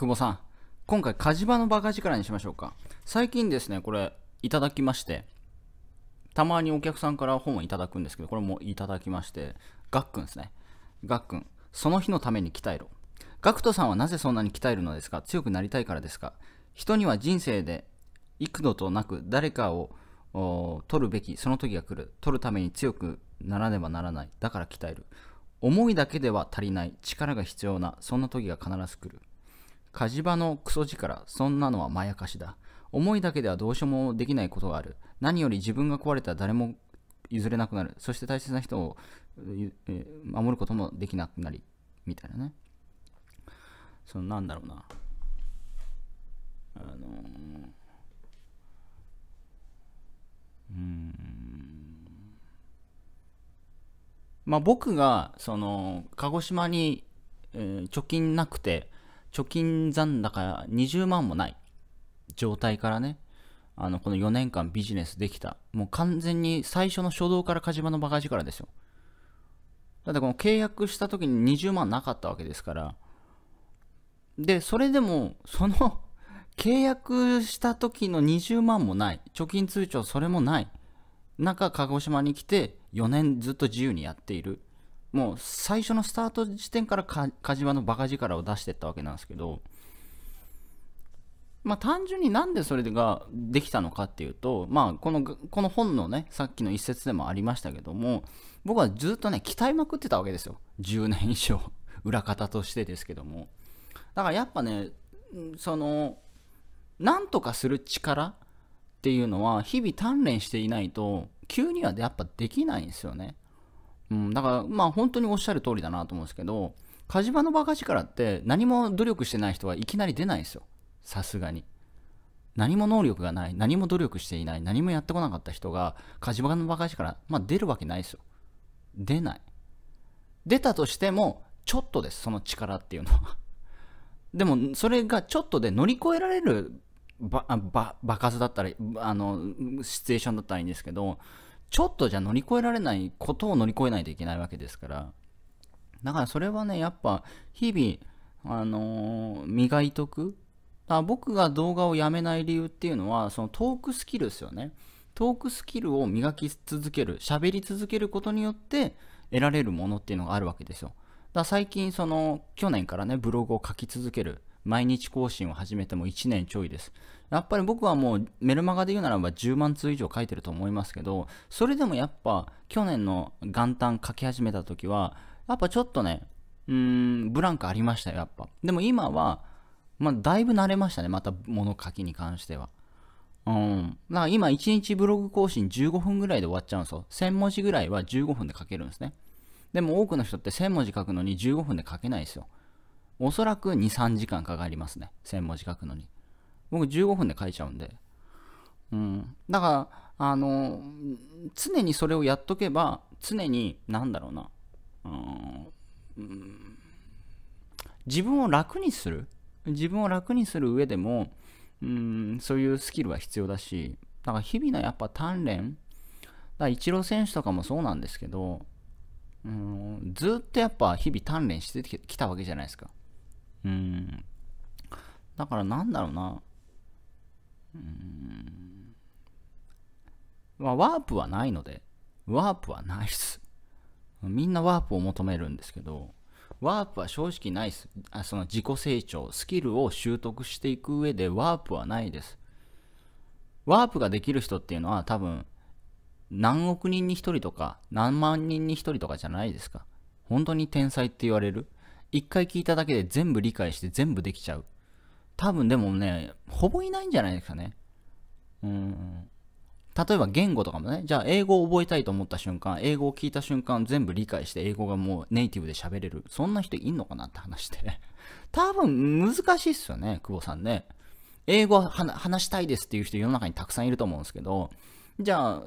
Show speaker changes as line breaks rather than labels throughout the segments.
久保さん今回火事場のバカ力にしましょうか最近ですねこれいただきましてたまにお客さんから本をいただくんですけどこれもいただきましてがっくんですねがっくんその日のために鍛えろガクトさんはなぜそんなに鍛えるのですか強くなりたいからですか人には人生で幾度となく誰かを取るべきその時が来る取るために強くならねばならないだから鍛える思いだけでは足りない力が必要なそんな時が必ず来る火事場のクソ力、そんなのはまやかしだ。思いだけではどうしようもできないことがある。何より自分が壊れたら誰も譲れなくなる。そして大切な人を守ることもできなくなり、みたいなね。そのなんだろうな。あのうんまあ僕がその鹿児島に、えー、貯金なくて貯金残高20万もない状態からね、あの、この4年間ビジネスできた。もう完全に最初の初動から火事場のバカ力ですよ。だってこの契約した時に20万なかったわけですから。で、それでも、その契約した時の20万もない。貯金通帳それもない。中、鹿児島に来て4年ずっと自由にやっている。もう最初のスタート時点からか梶場のバカ力を出してったわけなんですけど、まあ、単純になんでそれができたのかっていうと、まあ、このこの本のねさっきの一節でもありましたけども僕はずっとね鍛えまくってたわけですよ10年以上 裏方としてですけどもだからやっぱねそのなんとかする力っていうのは日々鍛錬していないと急にはやっぱできないんですよねうん、だから、まあ本当におっしゃる通りだなと思うんですけど、火事場のバカ力って何も努力してない人はいきなり出ないですよ。さすがに。何も能力がない、何も努力していない、何もやってこなかった人が、火事場のバカ力、まあ出るわけないですよ。出ない。出たとしても、ちょっとです、その力っていうのは。でも、それがちょっとで乗り越えられるばば場数だったり、あの、シチュエーションだったらいいんですけど、ちょっとじゃ乗り越えられないことを乗り越えないといけないわけですから、だからそれはね、やっぱ日々、あのー、磨いとく。だ僕が動画をやめない理由っていうのは、そのトークスキルですよね。トークスキルを磨き続ける、喋り続けることによって得られるものっていうのがあるわけですよ。だ最近、その、去年からね、ブログを書き続ける。毎日更新を始めても1年ちょいです。やっぱり僕はもうメルマガで言うならば10万通以上書いてると思いますけど、それでもやっぱ去年の元旦書き始めた時は、やっぱちょっとね、うーん、ブランクありましたよ、やっぱ。でも今は、まあ、だいぶ慣れましたね、また物書きに関しては。うん。だから今1日ブログ更新15分ぐらいで終わっちゃうんですよ。1000文字ぐらいは15分で書けるんですね。でも多くの人って1000文字書くのに15分で書けないですよ。おそらく2、3時間かかりますね。1000文字書くのに。僕15分で書いちゃうんで。うん。だから、あの、常にそれをやっとけば、常に、なんだろうな。うん。自分を楽にする。自分を楽にする上でも、うん、そういうスキルは必要だし、だから日々のやっぱ鍛錬、だイチロー選手とかもそうなんですけど、うん、ずっとやっぱ日々鍛錬してきたわけじゃないですか。うん。だからなんだろうな。うん。まあ、ワープはないので、ワープはないっす。みんなワープを求めるんですけど、ワープは正直ないっす。あその自己成長、スキルを習得していく上でワープはないです。ワープができる人っていうのは多分、何億人に一人とか、何万人に一人とかじゃないですか。本当に天才って言われる。一回聞いただけで全部理解して全部できちゃう。多分でもね、ほぼいないんじゃないですかね。うん。例えば言語とかもね、じゃあ英語を覚えたいと思った瞬間、英語を聞いた瞬間全部理解して英語がもうネイティブで喋れる。そんな人いんのかなって話して。多分難しいっすよね、久保さんね。英語話したいですっていう人世の中にたくさんいると思うんですけど、じゃあ、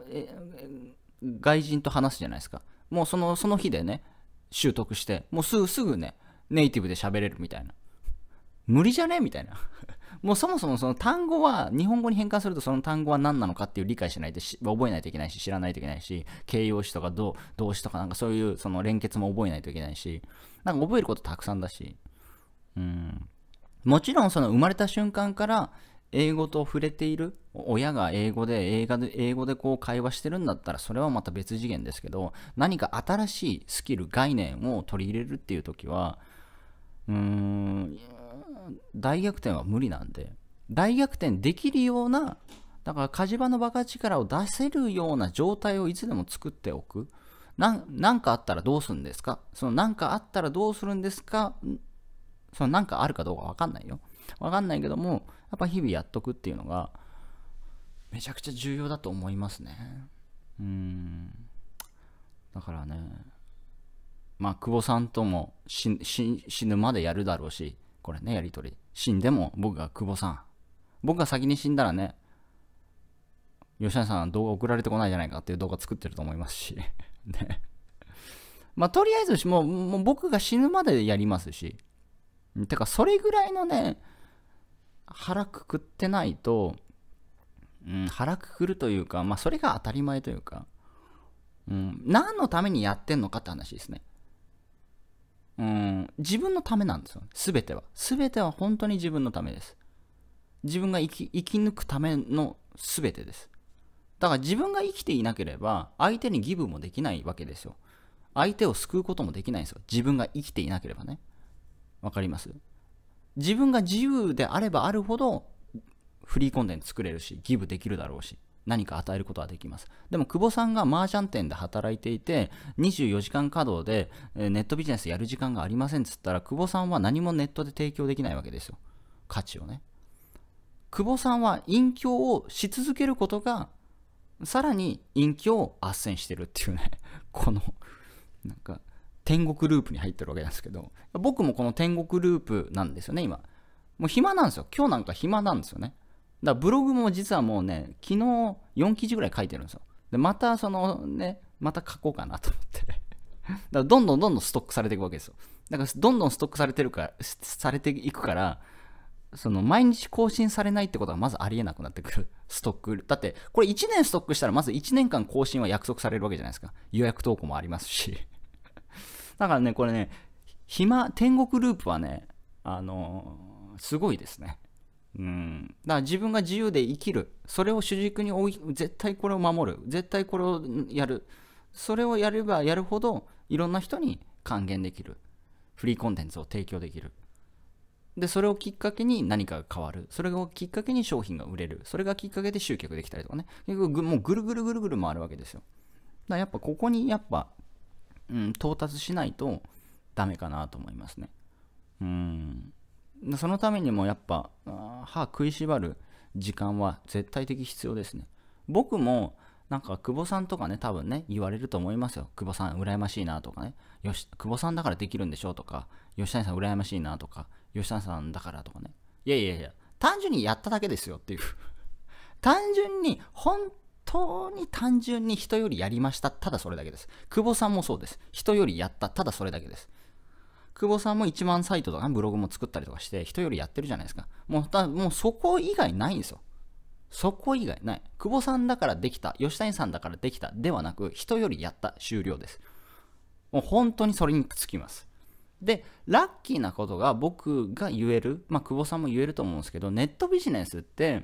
外人と話すじゃないですか。もうそのその日でね、習得して、もうすぐすぐね、ネイティブで喋れるみたいな。無理じゃねみたいな。もうそもそもその単語は、日本語に変換するとその単語は何なのかっていう理解しないと覚えないといけないし、知らないといけないし、形容詞とか動動詞とかなんかそういうその連結も覚えないといけないし、なんか覚えることたくさんだし、うん。もちろんその生まれた瞬間から英語と触れている、親が英語で、英語で、英語でこう会話してるんだったら、それはまた別次元ですけど、何か新しいスキル、概念を取り入れるっていう時は、うーん、大逆転は無理なんで、大逆転できるような、だから火事場のバカ力を出せるような状態をいつでも作っておく。何かあったらどうするんですかその何かあったらどうするんですかその何かあるかどうかわかんないよ。わかんないけども、やっぱ日々やっとくっていうのが、めちゃくちゃ重要だと思いますね。うん。だからね、まあ、久保さんとも死ぬまでやるだろうし、これね、やりとり。死んでも僕が久保さん。僕が先に死んだらね、吉田さん動画送られてこないじゃないかっていう動画作ってると思いますし ね。まあ、とりあえずもう、もう僕が死ぬまでやりますし。てか、それぐらいのね、腹くくってないと、うん、腹くくるというか、まあ、それが当たり前というか、うん、何のためにやってんのかって話ですね。うん、自分のためなんですよ。すべては。すべては本当に自分のためです。自分が生き生き抜くためのすべてです。だから自分が生きていなければ、相手にギブもできないわけですよ。相手を救うこともできないんですよ。自分が生きていなければね。わかります自分が自由であればあるほど、フリーコンテンツ作れるし、ギブできるだろうし。何か与えることはできます。でも、久保さんが麻雀店で働いていて、24時間稼働で、えネットビジネスやる時間がありませんっつったら、久保さんは何もネットで提供できないわけですよ。価値をね。久保さんは隠居をし続けることが、さらに隠居を斡旋してるっていうね、この、なんか、天国ループに入ってるわけなんですけど、僕もこの天国ループなんですよね、今。もう暇なんですよ。今日なんか暇なんですよね。だブログも実はもうね、昨日4記事ぐらい書いてるんですよ。で、またそのね、また書こうかなと思って。だからどんどんどんどんストックされていくわけですよ。だからどんどんストックされてるから、されていくから、その毎日更新されないってことはまずありえなくなってくる。ストック。だって、これ1年ストックしたらまず1年間更新は約束されるわけじゃないですか。予約投稿もありますし。だからね、これね、暇、天国ループはね、あのすごいですね。うん、だから自分が自由で生きるそれを主軸に追い絶対これを守る絶対これをやるそれをやればやるほどいろんな人に還元できるフリーコンテンツを提供できるでそれをきっかけに何かが変わるそれをきっかけに商品が売れるそれがきっかけで集客できたりとかね結局もうぐるぐるぐるぐる回るわけですよだからやっぱここにやっぱ、うん、到達しないとダメかなと思いますねうんそのためにもやっぱ歯食いしばる時間は絶対的必要ですね。僕もなんか久保さんとかね多分ね言われると思いますよ。久保さん羨ましいなとかね。よし久保さんだからできるんでしょとか吉谷さん羨ましいなとか吉谷さんだからとかね。いやいやいや単純にやっただけですよっていう 単純に本当に単純に人よりやりましたただそれだけです。久保さんもそうです。人よりやったただそれだけです。久保さんも1万サイトとか、ブログも作ったりとかして、人よりやってるじゃないですか。もう、もうそこ以外ないんですよ。そこ以外ない。久保さんだからできた、吉谷さんだからできたではなく、人よりやった、終了です。もう本当にそれにつきます。で、ラッキーなことが僕が言える、まあ、久保さんも言えると思うんですけど、ネットビジネスって、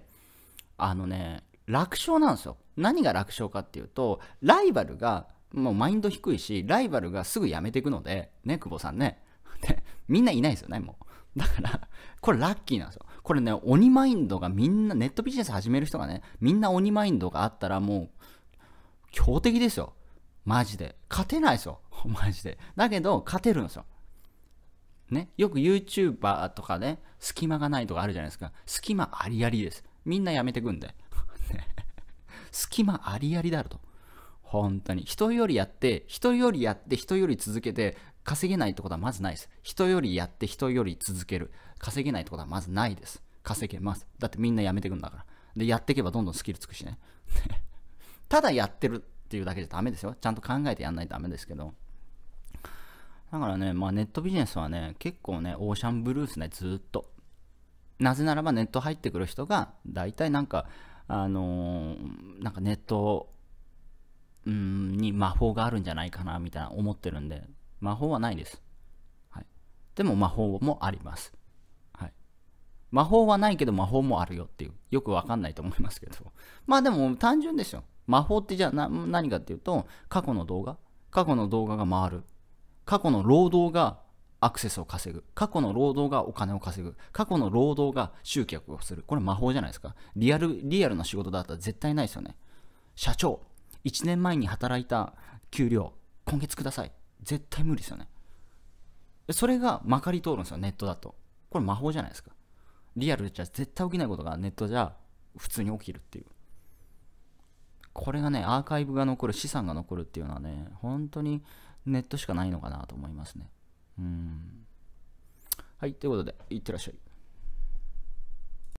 あのね、楽勝なんですよ。何が楽勝かっていうと、ライバルが、もうマインド低いし、ライバルがすぐ辞めていくので、ね、久保さんね。みんないないですよね、もう。だから、これラッキーなんですよ。これね、鬼マインドがみんな、ネットビジネス始める人がね、みんな鬼マインドがあったらもう、強敵ですよ。マジで。勝てないですよ。マジで。だけど、勝てるんですよ。ね。よく YouTuber とかね、隙間がないとかあるじゃないですか。隙間ありありです。みんなやめてくんで。隙間ありありだると。本当に。人よりやって、人よりやって、人より続けて、稼げないってことはまずないです。人よりやって人より続ける。稼げないってことはまずないです。稼げます。だってみんな辞めてくんだから。で、やっていけばどんどんスキルつくしね。ただやってるっていうだけじゃダメですよ。ちゃんと考えてやんないとダメですけど。だからね、まあネットビジネスはね、結構ね、オーシャンブルースね、ずっと。なぜならばネット入ってくる人が、大体なんか、あのー、なんかネット、うんに魔法があるんじゃないかなみたいな思ってるんで魔法はないです。はい、でも魔法もあります、はい。魔法はないけど魔法もあるよっていう、よくわかんないと思いますけど。まあでも単純ですよ。魔法ってじゃあ何かっていうと、過去の動画、過去の動画が回る。過去の労働がアクセスを稼ぐ。過去の労働がお金を稼ぐ。過去の労働が集客をする。これ魔法じゃないですか。リアル、リアルな仕事だったら絶対ないですよね。社長、1年前に働いた給料、今月ください。絶対無理ですよね。それがまかり通るんですよ、ネットだと。これ魔法じゃないですか。リアルじゃ絶対起きないことがネットじゃ普通に起きるっていう。これがね、アーカイブが残る、資産が残るっていうのはね、本当にネットしかないのかなと思いますね。うん。はい、ということで、いってらっしゃい。